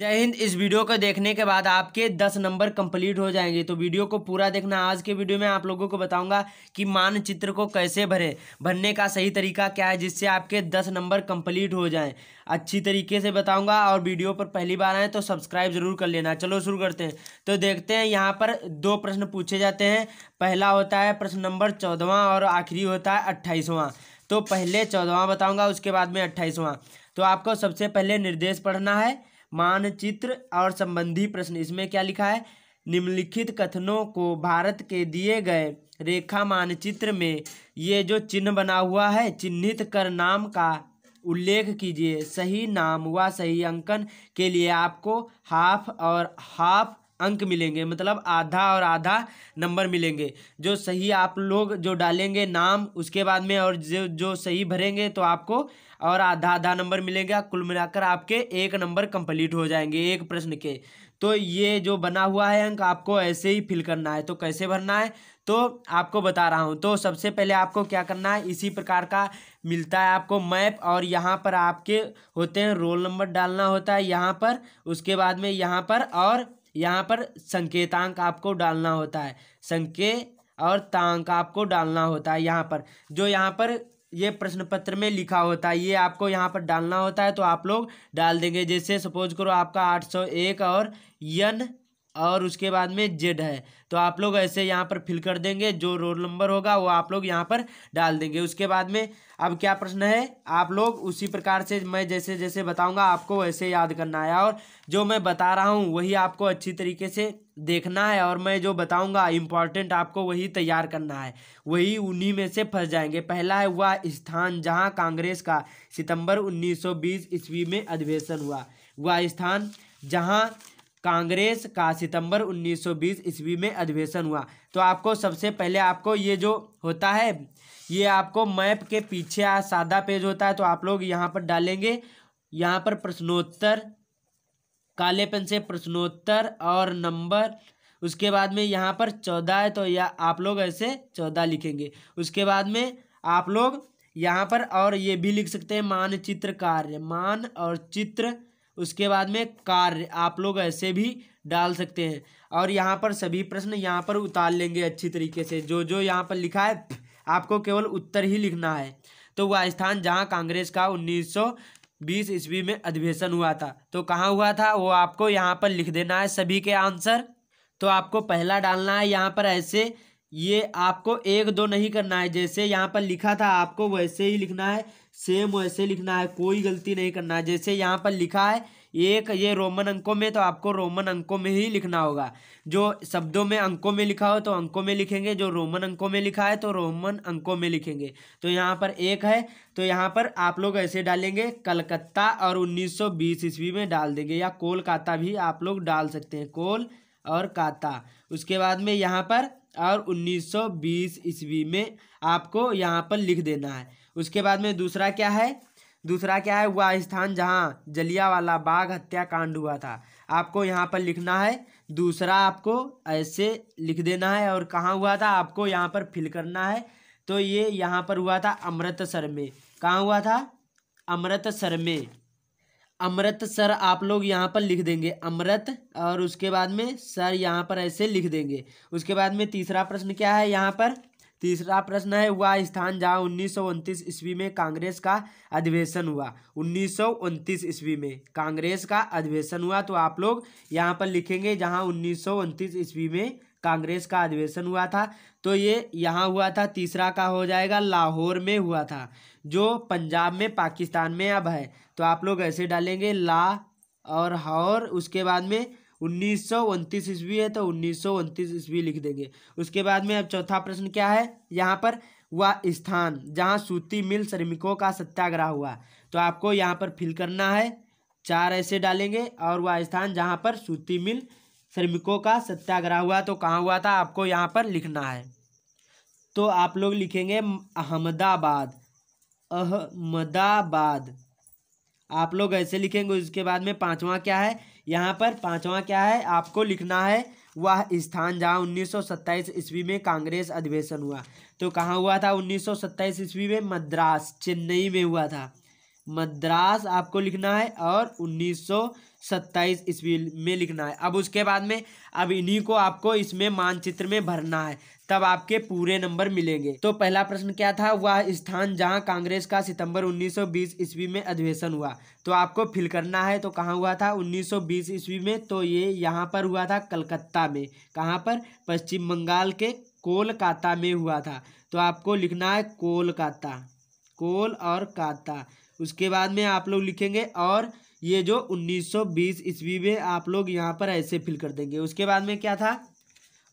जय हिंद इस वीडियो को देखने के बाद आपके दस नंबर कंप्लीट हो जाएंगे तो वीडियो को पूरा देखना आज के वीडियो में आप लोगों को बताऊंगा कि मानचित्र को कैसे भरें भरने का सही तरीका क्या है जिससे आपके दस नंबर कंप्लीट हो जाएं अच्छी तरीके से बताऊंगा और वीडियो पर पहली बार आए तो सब्सक्राइब जरूर कर लेना चलो शुरू करते हैं तो देखते हैं यहाँ पर दो प्रश्न पूछे जाते हैं पहला होता है प्रश्न नंबर चौदहवा और आखिरी होता है अट्ठाईसवां तो पहले चौदहवा बताऊँगा उसके बाद में अट्ठाईसवां तो आपको सबसे पहले निर्देश पढ़ना है मानचित्र और संबंधी प्रश्न इसमें क्या लिखा है निम्नलिखित कथनों को भारत के दिए गए रेखा मानचित्र में ये जो चिन्ह बना हुआ है चिन्हित कर नाम का उल्लेख कीजिए सही नाम व सही अंकन के लिए आपको हाफ और हाफ अंक मिलेंगे मतलब आधा और आधा नंबर मिलेंगे जो सही आप लोग जो डालेंगे नाम उसके बाद में और जो जो सही भरेंगे तो आपको और आधा आधा नंबर मिलेगा कुल मिलाकर आपके एक नंबर कंप्लीट हो जाएंगे एक प्रश्न के तो ये जो बना हुआ है अंक आपको ऐसे ही फिल करना है तो कैसे भरना है तो आपको बता रहा हूँ तो सबसे पहले आपको क्या करना है इसी प्रकार का मिलता है आपको मैप और यहाँ पर आपके होते हैं रोल नंबर डालना होता है यहाँ पर उसके बाद में यहाँ पर और यहाँ पर संकेतांक आपको डालना होता है संकेत और तांक आपको डालना होता है यहाँ पर जो यहाँ पर ये प्रश्न पत्र में लिखा होता है ये आपको यहाँ पर डालना होता है तो आप लोग डाल देंगे जैसे सपोज करो आपका आठ सौ एक और यन और उसके बाद में जेड है तो आप लोग ऐसे यहाँ पर फिल कर देंगे जो रोल नंबर होगा वो आप लोग यहाँ पर डाल देंगे उसके बाद में अब क्या प्रश्न है आप लोग उसी प्रकार से मैं जैसे जैसे बताऊँगा आपको वैसे याद करना है और जो मैं बता रहा हूँ वही आपको अच्छी तरीके से देखना है और मैं जो बताऊँगा इम्पॉर्टेंट आपको वही तैयार करना है वही उन्हीं में से फंस जाएंगे पहला है वह स्थान जहाँ कांग्रेस का सितंबर उन्नीस ईस्वी में अधिवेशन हुआ वह स्थान जहाँ कांग्रेस का सितंबर 1920 ईस्वी में अधिवेशन हुआ तो आपको सबसे पहले आपको ये जो होता है ये आपको मैप के पीछे सादा पेज होता है तो आप लोग यहाँ पर डालेंगे यहाँ पर प्रश्नोत्तर काले पेन से प्रश्नोत्तर और नंबर उसके बाद में यहाँ पर चौदह है तो या आप लोग ऐसे चौदह लिखेंगे उसके बाद में आप लोग यहाँ पर और ये भी लिख सकते हैं मानचित्र कार्य मान और चित्र उसके बाद में कार्य आप लोग ऐसे भी डाल सकते हैं और यहाँ पर सभी प्रश्न यहाँ पर उतार लेंगे अच्छी तरीके से जो जो यहाँ पर लिखा है आपको केवल उत्तर ही लिखना है तो वह स्थान जहाँ कांग्रेस का उन्नीस बीस ईस्वी में अधिवेशन हुआ था तो कहाँ हुआ था वो आपको यहाँ पर लिख देना है सभी के आंसर तो आपको पहला डालना है यहाँ पर ऐसे ये आपको एक दो नहीं करना है जैसे यहाँ पर लिखा था आपको वैसे ही लिखना है सेम वैसे लिखना है कोई गलती नहीं करना है जैसे यहाँ पर लिखा है एक ये रोमन अंकों में तो आपको रोमन अंकों में ही लिखना होगा जो शब्दों में अंकों में लिखा हो तो अंकों में लिखेंगे जो रोमन अंकों में लिखा है तो रोमन अंकों में लिखेंगे तो यहाँ पर एक है तो यहाँ पर आप लोग ऐसे डालेंगे कलकत्ता और 1920 ईस्वी में डाल देंगे या कोलकाता भी आप लोग डाल सकते हैं कोल और काता उसके बाद में यहाँ पर और 1920 ईस्वी में आपको यहाँ पर लिख देना है उसके बाद में दूसरा क्या है दूसरा क्या है वह स्थान जहाँ जलियावाला बाघ हत्याकांड हुआ था आपको यहाँ पर लिखना है दूसरा आपको ऐसे लिख देना है और कहाँ हुआ था आपको यहाँ पर फिल करना है तो ये यहाँ पर हुआ था अमृतसर में कहाँ हुआ था अमृतसर में अमृतसर आप लोग यहाँ पर लिख देंगे अमृत और उसके बाद में सर यहाँ पर ऐसे लिख देंगे उसके बाद में तीसरा प्रश्न क्या है यहाँ पर तीसरा प्रश्न है वह स्थान जहाँ उन्नीस सौ ईस्वी में कांग्रेस का अधिवेशन हुआ उन्नीस सौ ईस्वी में कांग्रेस का अधिवेशन हुआ तो आप लोग यहाँ पर लिखेंगे जहाँ उन्नीस सौ ईस्वी में कांग्रेस का अधिवेशन हुआ था तो ये यहाँ हुआ था तीसरा का हो जाएगा लाहौर में हुआ था जो पंजाब में पाकिस्तान में अब है तो आप लोग ऐसे डालेंगे ला और हौर उसके बाद में उन्नीस सौ उनतीस ईस्वी है तो उन्नीस सौ उनतीस ईस्वी लिख देंगे उसके बाद में अब चौथा प्रश्न क्या है यहाँ पर वह स्थान जहाँ सूती मिल श्रमिकों का सत्याग्रह हुआ तो आपको यहाँ पर फिल करना है चार ऐसे डालेंगे और वह स्थान जहाँ पर सूती मिल श्रमिकों का सत्याग्रह हुआ तो कहाँ हुआ था आपको यहाँ पर लिखना है तो आप लोग लिखेंगे अहमदाबाद अहमदाबाद आप लोग ऐसे लिखेंगे उसके बाद में पांचवा क्या है यहाँ पर पांचवा क्या है आपको लिखना है वह स्थान जहाँ 1927 ईस्वी में कांग्रेस अधिवेशन हुआ तो कहाँ हुआ था 1927 ईस्वी में मद्रास चेन्नई में हुआ था मद्रास आपको लिखना है और 1927 ईस्वी में लिखना है अब उसके बाद में अब इन्हीं को आपको इसमें मानचित्र में भरना है तब आपके पूरे नंबर मिलेंगे तो पहला प्रश्न क्या था वह स्थान जहां कांग्रेस का सितंबर 1920 ईस्वी में अधिवेशन हुआ तो आपको फिल करना है तो कहाँ हुआ था 1920 ईस्वी में तो ये यहाँ पर हुआ था कलकत्ता में कहाँ पर पश्चिम बंगाल के कोलकाता में हुआ था तो आपको लिखना है कोलकाता कोल और काता उसके बाद में आप लोग लिखेंगे और ये जो 1920 ईस्वी में आप लोग यहाँ पर ऐसे फिल कर देंगे उसके बाद में क्या था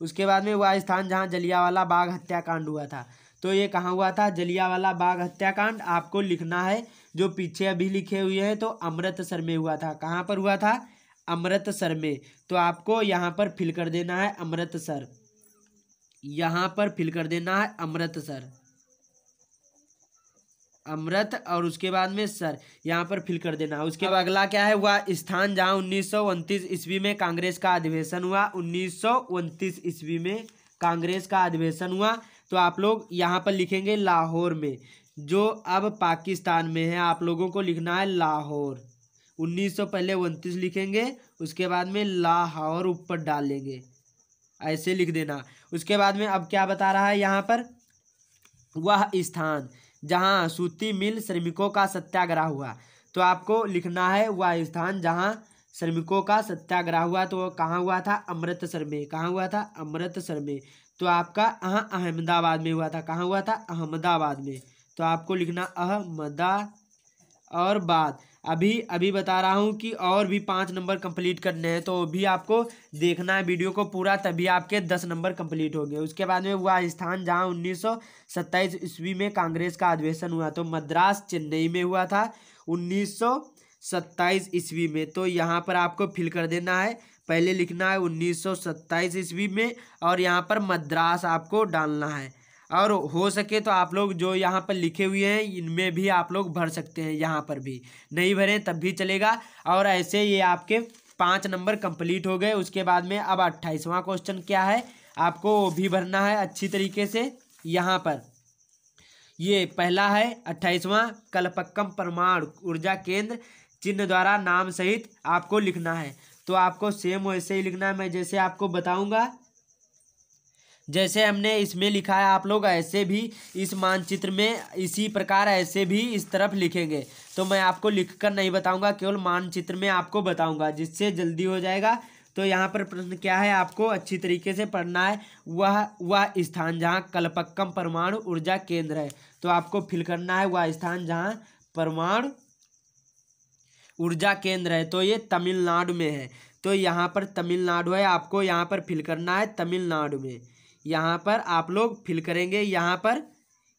उसके बाद में वह स्थान जहाँ जलियावाला बाग हत्याकांड हुआ था तो ये कहाँ हुआ था जलियावाला बाग हत्याकांड आपको लिखना है जो पीछे अभी लिखे हुए हैं तो अमृतसर में हुआ था कहाँ पर हुआ था अमृतसर में तो आपको यहाँ पर फिल कर देना है अमृतसर यहाँ पर फिल कर देना है अमृतसर अमृत और उसके बाद में सर यहाँ पर फिल कर देना उसके बाद अगला क्या है हुआ स्थान जहाँ उन्नीस ईस्वी में कांग्रेस का अधिवेशन हुआ उन्नीस ईस्वी में कांग्रेस का अधिवेशन हुआ तो आप लोग यहाँ पर लिखेंगे लाहौर में जो अब पाकिस्तान में है आप लोगों को लिखना है लाहौर 1900 पहले उनतीस लिखेंगे उसके बाद में लाहौर ऊपर डालेंगे ऐसे लिख देना उसके बाद में अब क्या बता रहा है यहाँ पर वह स्थान जहाँ सूती मिल श्रमिकों का सत्याग्रह हुआ तो आपको लिखना है वह स्थान जहाँ श्रमिकों का सत्याग्रह हुआ तो कहाँ हुआ था अमृतसर में कहाँ हुआ था अमृतसर में तो आपका अहाँ अहमदाबाद में हुआ था कहाँ हुआ था अहमदाबाद में तो आपको लिखना अहमदा और बाद अभी अभी बता रहा हूँ कि और भी पाँच नंबर कंप्लीट करने हैं तो भी आपको देखना है वीडियो को पूरा तभी आपके दस नंबर कंप्लीट होंगे उसके बाद में वह स्थान जहाँ उन्नीस सौ सत्ताईस ईस्वी में कांग्रेस का अधिवेशन हुआ तो मद्रास चेन्नई में हुआ था उन्नीस सौ सत्ताईस ईस्वी में तो यहाँ पर आपको फिल कर देना है पहले लिखना है उन्नीस सौ सत्ताईस ईस्वी में और यहाँ पर मद्रास आपको डालना है और हो सके तो आप लोग जो यहाँ पर लिखे हुए हैं इनमें भी आप लोग भर सकते हैं यहाँ पर भी नहीं भरें तब भी चलेगा और ऐसे ये आपके पाँच नंबर कंप्लीट हो गए उसके बाद में अब अट्ठाईसवां क्वेश्चन क्या है आपको वो भी भरना है अच्छी तरीके से यहाँ पर ये पहला है अट्ठाईसवां कलपक्कम परमाणु ऊर्जा केंद्र चिन्ह द्वारा नाम सहित आपको लिखना है तो आपको सेम वैसे ही लिखना है मैं जैसे आपको बताऊंगा जैसे हमने इसमें लिखा है आप लोग ऐसे भी इस मानचित्र में इसी प्रकार ऐसे भी इस तरफ लिखेंगे तो मैं आपको लिख कर नहीं बताऊँगा केवल मानचित्र में आपको बताऊँगा जिससे जल्दी हो जाएगा तो यहाँ पर प्रश्न क्या है आपको अच्छी तरीके से पढ़ना है वह वह स्थान जहाँ कलपक्कम परमाणु ऊर्जा केंद्र है तो आपको फिल करना है वह स्थान जहाँ परमाणु ऊर्जा केंद्र है तो ये तमिलनाडु में है तो यहाँ पर तमिलनाडु है आपको यहाँ पर फिल करना है तमिलनाडु में यहाँ पर आप लोग फिल करेंगे यहाँ पर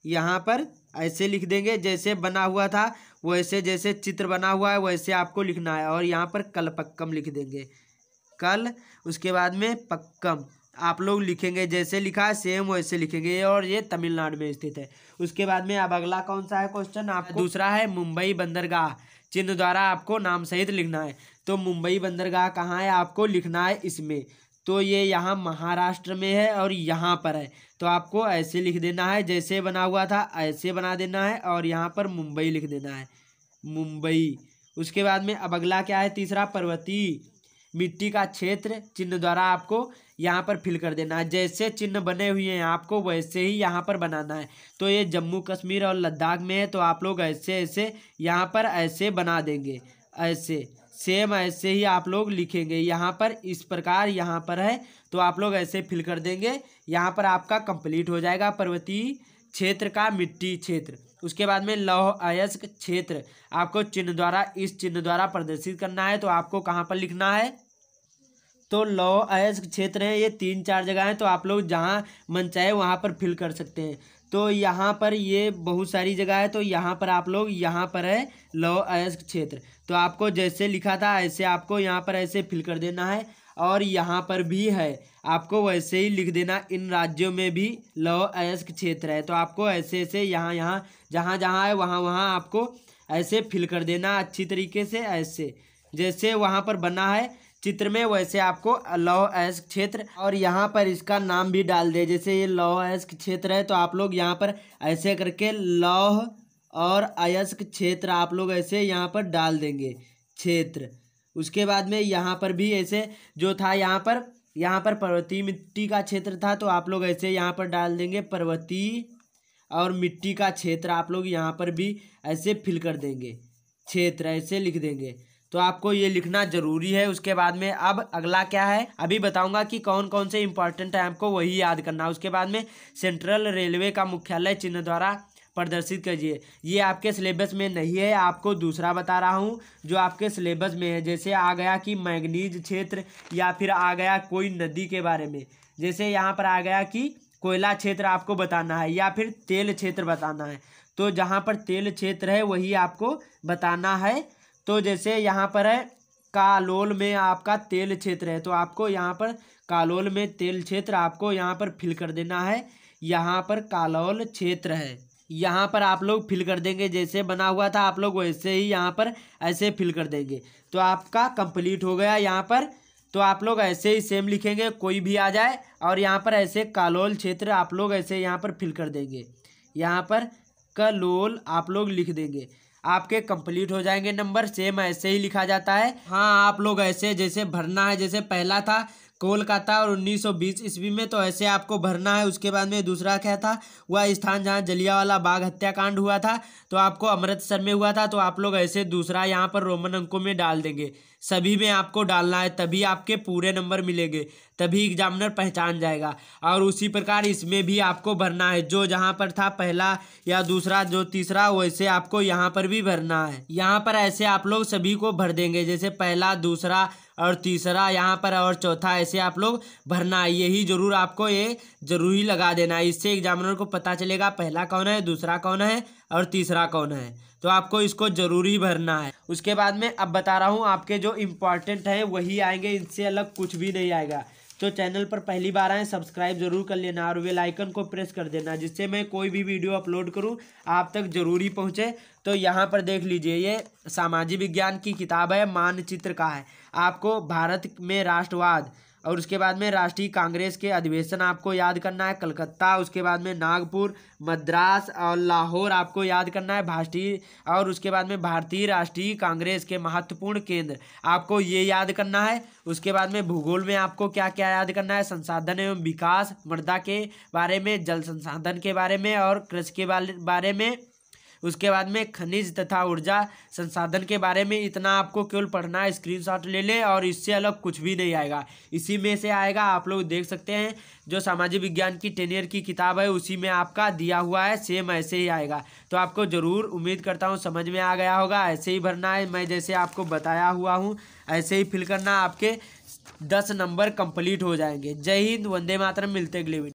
यहाँ पर ऐसे लिख देंगे जैसे बना हुआ था वैसे जैसे चित्र बना हुआ है वैसे आपको लिखना है और यहाँ पर कल पक्कम लिख देंगे कल उसके बाद में पक्कम आप लोग लिखेंगे जैसे लिखा है सेम वैसे लिखेंगे और ये तमिलनाडु में स्थित है उसके बाद में अब अगला कौन सा है क्वेश्चन आप दूसरा है मुंबई बंदरगाह चिन्ह द्वारा आपको नाम सहित लिखना है तो मुंबई बंदरगाह कहाँ है आपको लिखना है इसमें तो ये यहाँ महाराष्ट्र में है और यहाँ पर है तो आपको ऐसे लिख देना है जैसे बना हुआ था ऐसे बना देना है और यहाँ पर मुंबई लिख देना है मुंबई उसके बाद में अब अगला क्या है तीसरा पर्वती मिट्टी का क्षेत्र चिन्ह द्वारा आपको यहाँ पर फिल कर देना है जैसे चिन्ह बने हुए हैं आपको वैसे ही यहाँ पर बनाना है तो ये जम्मू कश्मीर और लद्दाख में है तो आप लोग ऐसे ऐसे यहाँ पर ऐसे बना देंगे ऐसे सेम ऐसे ही आप लोग लिखेंगे यहाँ पर इस प्रकार यहाँ पर है तो आप लोग ऐसे फिल कर देंगे यहाँ पर आपका कंप्लीट हो जाएगा पर्वतीय क्षेत्र का मिट्टी क्षेत्र उसके बाद में लौह अयस्क क्षेत्र आपको चिन्ह द्वारा इस चिन्ह द्वारा प्रदर्शित करना है तो आपको कहाँ पर लिखना है तो लौह अयस्क क्षेत्र है ये तीन चार जगह हैं तो आप लोग जहाँ मन चाहे वहाँ पर फिल कर सकते हैं तो यहाँ पर ये बहुत सारी जगह है तो यहाँ पर आप लोग यहाँ पर है लौ अयस्क क्षेत्र तो आपको जैसे लिखा था ऐसे आपको यहाँ पर ऐसे फिल कर देना है और यहाँ पर भी है आपको वैसे ही लिख देना इन राज्यों में भी लौ अयस्क क्षेत्र है तो आपको ऐसे ऐसे यहाँ यहाँ जहाँ जहाँ है वहाँ वहाँ आपको ऐसे फिल कर देना अच्छी तरीके से ऐसे जैसे वहाँ पर बना है चित्र में वैसे आपको लौह अयस्क क्षेत्र और यहाँ पर इसका नाम भी डाल दे जैसे ये लौह अयस्क क्षेत्र है तो आप लोग यहाँ पर ऐसे करके लौह और अयस्क क्षेत्र आप लोग ऐसे यहाँ पर डाल देंगे क्षेत्र उसके बाद में यहाँ पर भी ऐसे जो था यहाँ पर यहाँ पर पर्वतीय मिट्टी का क्षेत्र था तो आप लोग ऐसे यहाँ पर डाल देंगे पर्वतीय और मिट्टी का क्षेत्र आप लोग यहाँ पर भी ऐसे फिल कर देंगे क्षेत्र ऐसे लिख देंगे तो आपको ये लिखना जरूरी है उसके बाद में अब अगला क्या है अभी बताऊंगा कि कौन कौन से इंपॉर्टेंट है आपको वही याद करना है उसके बाद में सेंट्रल रेलवे का मुख्यालय चिन्ह द्वारा प्रदर्शित कीजिए ये आपके सिलेबस में नहीं है आपको दूसरा बता रहा हूँ जो आपके सिलेबस में है जैसे आ गया कि मैगनीज क्षेत्र या फिर आ गया कोई नदी के बारे में जैसे यहाँ पर आ गया कि कोयला क्षेत्र आपको बताना है या फिर तेल क्षेत्र बताना है तो जहाँ पर तेल क्षेत्र है वही आपको बताना है तो जैसे यहाँ पर है कालोल में आपका तेल क्षेत्र है तो आपको यहाँ पर कालोल में तेल क्षेत्र आपको यहाँ पर फिल कर देना है यहाँ पर कालोल क्षेत्र है यहाँ पर आप लोग फिल कर देंगे जैसे बना हुआ था आप लोग वैसे ही यहाँ पर ऐसे फिल कर देंगे तो आपका कंप्लीट हो गया यहाँ पर तो आप लोग ऐसे ही सेम लिखेंगे कोई भी आ जाए और यहाँ पर ऐसे कालोल क्षेत्र आप लोग ऐसे यहाँ पर फिल कर देंगे यहाँ पर कलोल आप लोग लिख देंगे आपके कंप्लीट हो जाएंगे नंबर सेम ऐसे ही लिखा जाता है हाँ आप लोग ऐसे जैसे भरना है जैसे पहला था कोलकाता और 1920 ईस्वी में तो ऐसे आपको भरना है उसके बाद में दूसरा क्या था वह स्थान जहाँ जलियावाला बाग हत्याकांड हुआ था तो आपको अमृतसर में हुआ था तो आप लोग ऐसे दूसरा यहाँ पर रोमन अंकों में डाल देंगे सभी में आपको डालना है तभी आपके पूरे नंबर मिलेंगे तभी एग्जामिनर पहचान जाएगा और उसी प्रकार इसमें भी आपको भरना है जो जहाँ पर था पहला या दूसरा जो तीसरा वैसे आपको यहाँ पर भी भरना है यहाँ पर ऐसे आप लोग सभी को भर देंगे जैसे पहला दूसरा और तीसरा यहाँ पर और चौथा ऐसे आप लोग भरना है यही जरूर आपको ये जरूरी लगा देना है इससे एग्जामिनर को पता चलेगा पहला कौन है दूसरा कौन है और तीसरा कौन है तो आपको इसको ज़रूरी भरना है उसके बाद में अब बता रहा हूँ आपके जो इम्पॉर्टेंट है वही आएंगे इनसे अलग कुछ भी नहीं आएगा तो चैनल पर पहली बार आए सब्सक्राइब जरूर कर लेना और बेल आइकन को प्रेस कर देना जिससे मैं कोई भी वीडियो अपलोड करूं आप तक जरूरी पहुंचे तो यहां पर देख लीजिए ये सामाजिक विज्ञान की किताब है मानचित्र का है आपको भारत में राष्ट्रवाद और उसके बाद में राष्ट्रीय कांग्रेस के अधिवेशन आपको याद करना है कलकत्ता उसके बाद में नागपुर मद्रास और लाहौर आपको याद करना है भारतीय और उसके बाद में भारतीय राष्ट्रीय कांग्रेस के महत्वपूर्ण केंद्र आपको ये याद करना है उसके बाद में भूगोल में आपको क्या क्या याद करना है संसाधन एवं विकास मृदा के बारे में जल संसाधन के बारे में और कृषि के बारे में उसके बाद में खनिज तथा ऊर्जा संसाधन के बारे में इतना आपको केवल पढ़ना है शॉट ले लें और इससे अलग कुछ भी नहीं आएगा इसी में से आएगा आप लोग देख सकते हैं जो सामाजिक विज्ञान की टेनियर की किताब है उसी में आपका दिया हुआ है सेम ऐसे ही आएगा तो आपको ज़रूर उम्मीद करता हूँ समझ में आ गया होगा ऐसे ही भरना है मैं जैसे आपको बताया हुआ हूँ ऐसे ही फिल करना आपके दस नंबर कंप्लीट हो जाएंगे जय हिंद वंदे मातरम मिलते अगले